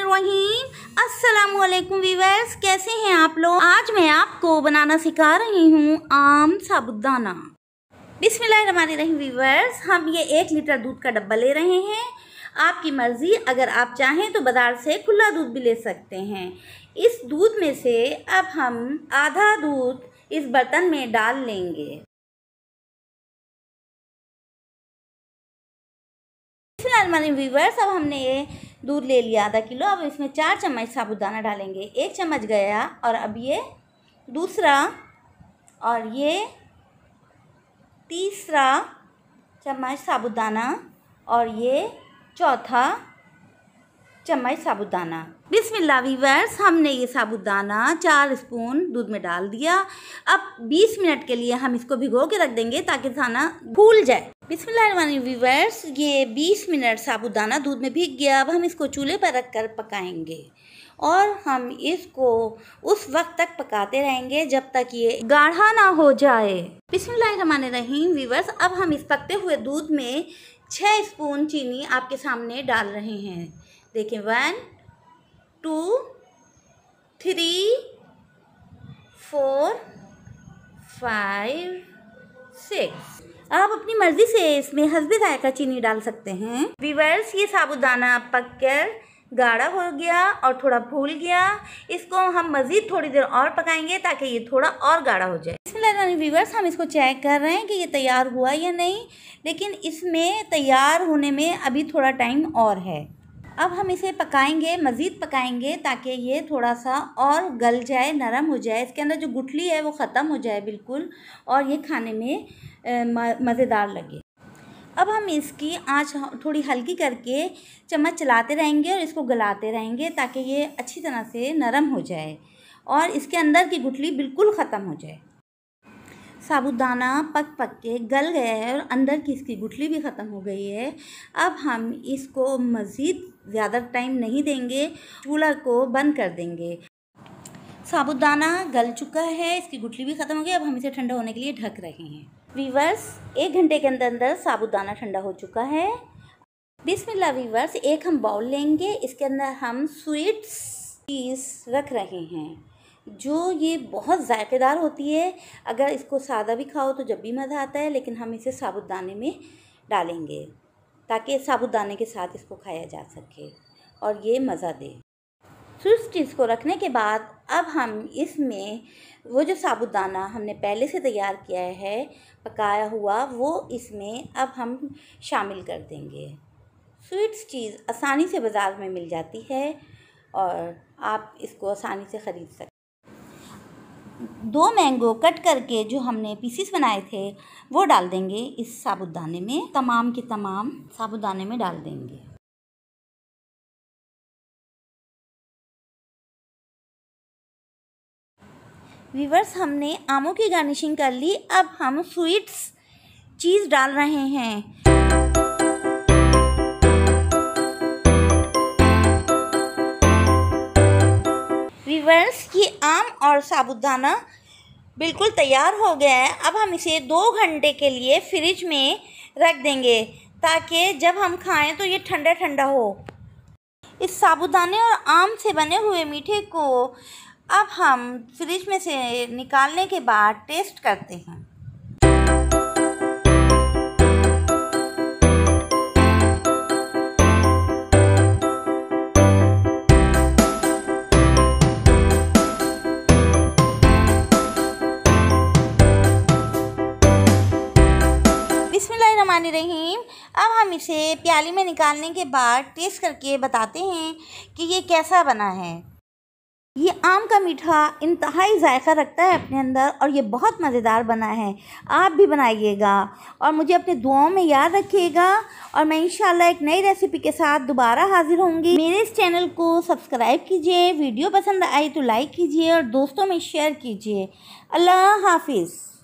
रहीम अस्सलाम वालेकुम वीवर्स कैसे हैं आप लोग आज मैं आपको बनाना सिखा रही हूँ आम साबुदाना बिस्मिल्लाहिर्रहमानिर्रहीम वीवर्स हम ये एक लीटर दूध का डब्बा ले रहे हैं आपकी मर्ज़ी अगर आप चाहें तो बाज़ार से खुला दूध भी ले सकते हैं इस दूध में से अब हम आधा दूध इस बर्तन में डाल लेंगे वीवर्स अब हमने ये दूध ले लिया आधा किलो अब इसमें चार चम्मच साबुदाना डालेंगे एक चम्मच गया और अब ये दूसरा और ये तीसरा चम्मच साबुदाना और ये चौथा चम्मच साबुदाना बिस्मिल्लाह वीवर्स हमने ये साबुदाना चार स्पून दूध में डाल दिया अब 20 मिनट के लिए हम इसको भिगो के रख देंगे ताकि खाना भूल जाए बिस्मिल्लाहिर्रहमानिर्रहीम ये 20 मिनट साबुदाना दूध में भीग गया अब हम इसको चूल्हे पर रख कर पकाएंगे और हम इसको उस वक्त तक पकाते रहेंगे जब तक ये गाढ़ा ना हो जाए बिस्मिल्लाहिर्रहमानिर्रहीम वीवर्स अब हम इस पकते हुए दूध में छः स्पून चीनी आपके सामने डाल रहे हैं देखें one two three four five six आप अपनी मर्जी से इसमें हसबे जायका चीनी डाल सकते हैं वीवर्स ये साबुदाना पक कर गाढ़ा हो गया और थोड़ा फूल गया इसको हम मज़ीद थोड़ी देर और पकाएंगे ताकि ये थोड़ा और गाढ़ा हो जाए इसमें वीवर्स हम इसको चेक कर रहे हैं कि ये तैयार हुआ या नहीं लेकिन इसमें तैयार होने में अभी थोड़ा टाइम और है अब हम इसे पकाएंगे मज़ीद पकाएंगे ताकि ये थोड़ा सा और गल जाए नरम हो जाए इसके अंदर जो गुठली है वो ख़त्म हो जाए बिल्कुल और ये खाने में मज़ेदार लगे अब हम इसकी आंच थोड़ी हल्की करके चम्मच चलाते रहेंगे और इसको गलाते रहेंगे ताकि ये अच्छी तरह से नरम हो जाए और इसके अंदर की गुठली बिल्कुल ख़त्म हो जाए साबुदाना पक पक के गल गया है और अंदर की इसकी गुठली भी ख़त्म हो गई है अब हम इसको मज़ीद ज़्यादा टाइम नहीं देंगे चूल्हा को बंद कर देंगे साबुदाना गल चुका है इसकी गुठली भी ख़त्म हो गई अब हम इसे ठंडा होने के लिए ढक रहे हैं वीवर्स एक घंटे के अंदर अंदर साबुदाना ठंडा हो चुका है बिस्मिल्लाह वीवर्स एक हम बाउल लेंगे इसके अंदर हम स्वीट्स चीज़ रख रहे हैं जो ये बहुत ज़ायकेदार होती है अगर इसको सादा भी खाओ तो जब भी मज़ा आता है लेकिन हम इसे साबुदाने में डालेंगे ताकि साबुदाने के साथ इसको खाया जा सके और ये मज़ा दे फिर तो चीज़ को रखने के बाद अब हम इसमें वो जो साबुदाना हमने पहले से तैयार किया है पकाया हुआ वो इसमें अब हम शामिल कर देंगे स्वीट्स तो चीज़ आसानी से बाज़ार में मिल जाती है और आप इसको आसानी से ख़रीद सकते दो मैंगो कट करके जो हमने पीसीस बनाए थे वो डाल देंगे इस साबुदाने में तमाम के तमाम साबुदाने में डाल देंगे वीवर्स हमने आमों की गार्निशिंग कर ली अब हम स्वीट्स चीज़ डाल रहे हैं वीवर्स ये आम और साबुदाना बिल्कुल तैयार हो गया है अब हम इसे दो घंटे के लिए फ्रिज में रख देंगे ताकि जब हम खाएं तो ये ठंडा ठंडा हो इस साबुदाने और आम से बने हुए मीठे को अब हम फ्रिज में से निकालने के बाद टेस्ट करते हैं रहीम अब हम इसे प्याली में निकालने के बाद टेस्ट करके बताते हैं कि ये कैसा बना है ये आम का मीठा इंतहाई जायका रखता है अपने अंदर और ये बहुत मज़ेदार बना है आप भी बनाइएगा और मुझे अपने दुआओं में याद रखिएगा और मैं इंशाल्लाह एक नई रेसिपी के साथ दोबारा हाजिर होंगी मेरे इस चैनल को सब्सक्राइब कीजिए वीडियो पसंद आई तो लाइक कीजिए और दोस्तों में शेयर कीजिए अल्लाह हाफिज़